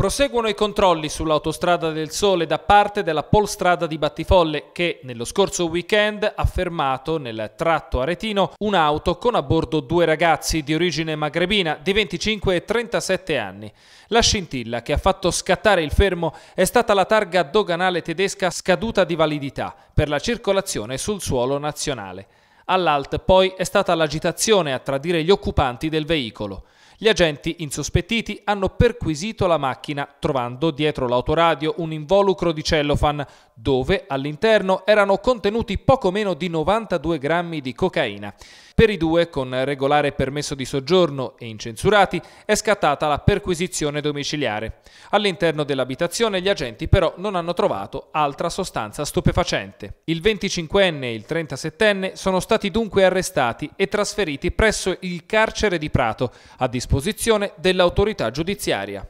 Proseguono i controlli sull'autostrada del Sole da parte della Polstrada di Battifolle che nello scorso weekend ha fermato nel tratto aretino un'auto con a bordo due ragazzi di origine magrebina di 25 e 37 anni. La scintilla che ha fatto scattare il fermo è stata la targa doganale tedesca scaduta di validità per la circolazione sul suolo nazionale. All'alt poi è stata l'agitazione a tradire gli occupanti del veicolo. Gli agenti insospettiti hanno perquisito la macchina trovando dietro l'autoradio un involucro di cellofan dove all'interno erano contenuti poco meno di 92 grammi di cocaina. Per i due, con regolare permesso di soggiorno e incensurati, è scattata la perquisizione domiciliare. All'interno dell'abitazione gli agenti però non hanno trovato altra sostanza stupefacente. Il 25enne e il 37enne sono stati dunque arrestati e trasferiti presso il carcere di Prato, a disposizione disposizione dell'autorità giudiziaria.